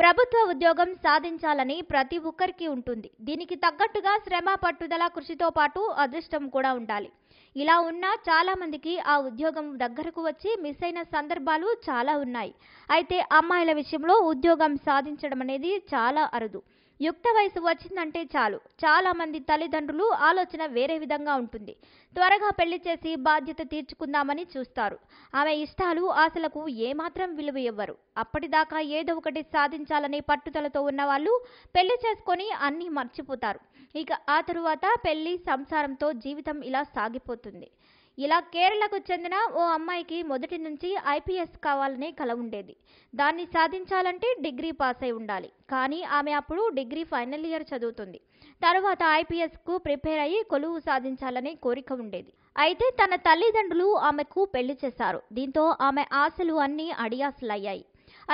ప్రభుత్వ ఉద్యోగం సాధించాలని ప్రతి ఒక్కరికి ఉంటుంది దీనికి తగ్గట్టుగా శ్రమ పట్టుదల కృషితో పాటు అదృష్టం కూడా ఉండాలి ఇలా ఉన్నా చాలా మందికి ఆ ఉద్యోగం దగ్గరకు వచ్చి మిస్ అయిన సందర్భాలు చాలా ఉన్నాయి అయితే అమ్మాయిల విషయంలో ఉద్యోగం సాధించడం అనేది చాలా అరుదు యుక్త వయసు వచ్చిందంటే చాలు చాలామంది తల్లిదండ్రులు ఆలోచన వేరే విధంగా ఉంటుంది త్వరగా పెళ్లి చేసి బాధ్యత తీర్చుకుందామని చూస్తారు ఆమె ఇష్టాలు ఆశలకు ఏమాత్రం విలువ ఇవ్వరు అప్పటిదాకా ఏదో ఒకటి సాధించాలనే పట్టుదలతో ఉన్నవాళ్ళు పెళ్లి చేసుకొని అన్నీ మర్చిపోతారు ఇక ఆ తరువాత పెళ్లి సంసారంతో జీవితం ఇలా సాగిపోతుంది ఇలా కేరళకు చెందిన ఓ అమ్మాయికి మొదటి నుంచి ఐపీఎస్ కావాలనే కల ఉండేది దాన్ని సాధించాలంటే డిగ్రీ పాస్ అయి ఉండాలి కానీ ఆమె అప్పుడు డిగ్రీ ఫైనల్ ఇయర్ చదువుతుంది తర్వాత ఐపీఎస్కు ప్రిపేర్ అయ్యి కొలువు సాధించాలనే కోరిక ఉండేది అయితే తన తల్లిదండ్రులు ఆమెకు పెళ్లి చేశారు దీంతో ఆమె ఆశలు అన్నీ అడియాసులయ్యాయి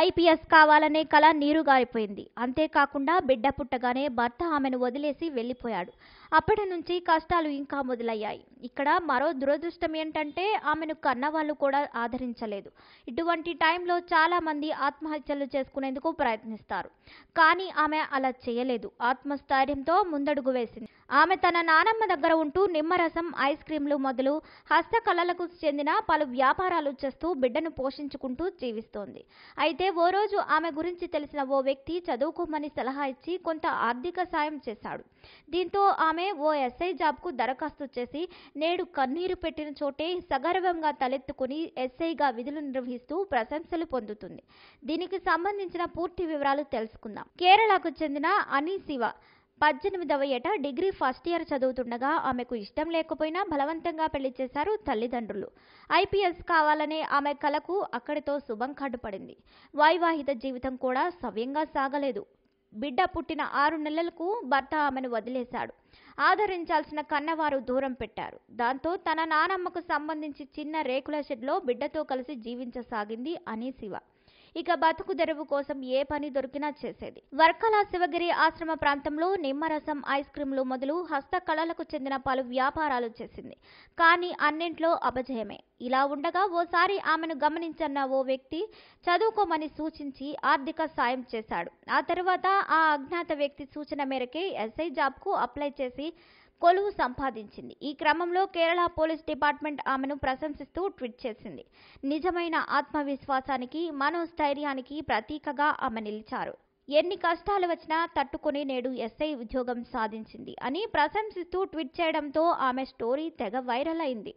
ఐపీఎస్ కావాలనే కళ గారిపోయింది అంతేకాకుండా బిడ్డ పుట్టగానే భర్త ఆమెను వదిలేసి వెళ్ళిపోయాడు అప్పటి నుంచి కష్టాలు ఇంకా మొదలయ్యాయి ఇక్కడ మరో దురదృష్టం ఏంటంటే ఆమెను కన్నవాళ్ళు కూడా ఆదరించలేదు ఇటువంటి టైంలో చాలామంది ఆత్మహత్యలు చేసుకునేందుకు ప్రయత్నిస్తారు కానీ ఆమె అలా చేయలేదు ఆత్మస్థైర్యంతో ముందడుగు వేసింది ఆమె తన నానమ్మ దగ్గర ఉంటూ నిమ్మరసం ఐస్ క్రీంలు మొదలు హస్తకళలకు చెందిన పలు వ్యాపారాలు చేస్తూ బిడ్డను పోషించుకుంటూ జీవిస్తోంది అయితే అయితే ఓ రోజు ఆమె గురించి తెలిసిన ఓ వ్యక్తి చదువుకోమని సలహా ఇచ్చి కొంత ఆర్థిక సాయం చేశాడు దీంతో ఆమె ఓ ఎస్ఐ జాబ్కు దరఖాస్తు చేసి నేడు కన్నీరు పెట్టిన చోటే సగర్వంగా తలెత్తుకుని ఎస్ఐగా విధులు నిర్వహిస్తూ ప్రశంసలు పొందుతుంది దీనికి సంబంధించిన పూర్తి వివరాలు తెలుసుకుందాం కేరళకు చెందిన అనీ శివ పద్దెనిమిదవ ఏట డిగ్రీ ఫస్ట్ ఇయర్ చదువుతుండగా ఆమెకు ఇష్టం లేకపోయినా బలవంతంగా పెళ్లి చేశారు తల్లిదండ్రులు ఐపీఎస్ కావాలనే ఆమె కలకు అక్కడితో శుభం కడ్డుపడింది వైవాహిత జీవితం కూడా సవ్యంగా సాగలేదు బిడ్డ పుట్టిన ఆరు నెలలకు భర్త ఆమెను వదిలేశాడు ఆదరించాల్సిన కన్నవారు దూరం పెట్టారు దాంతో తన నానమ్మకు సంబంధించి చిన్న రేకుల షెడ్లో బిడ్డతో కలిసి జీవించసాగింది అని శివ ఇక బతుకు తెరువు కోసం ఏ పని దొరికినా చేసేది వర్కల శివగిరి ఆశ్రమ ప్రాంతంలో నిమ్మరసం ఐస్ క్రీంలు మొదలు హస్తకళలకు చెందిన పలు వ్యాపారాలు చేసింది కానీ అన్నింట్లో అపజయమే ఇలా ఉండగా ఓసారి ఆమెను గమనించన్న ఓ వ్యక్తి చదువుకోమని సూచించి ఆర్థిక సాయం చేశాడు ఆ తర్వాత ఆ అజ్ఞాత వ్యక్తి సూచన మేరకే ఎస్ఐ జాబ్కు అప్లై చేసి కొలువు సంపాదించింది ఈ క్రమంలో కేరళ పోలీస్ డిపార్ట్మెంట్ ఆమెను ప్రశంసిస్తూ ట్వీట్ చేసింది నిజమైన ఆత్మవిశ్వాసానికి మనోస్థైర్యానికి ప్రతీకగా ఆమె నిలిచారు ఎన్ని కష్టాలు వచ్చినా తట్టుకుని నేడు ఎస్ఐ ఉద్యోగం సాధించింది అని ప్రశంసిస్తూ ట్వీట్ చేయడంతో ఆమె స్టోరీ తెగ వైరల్ అయింది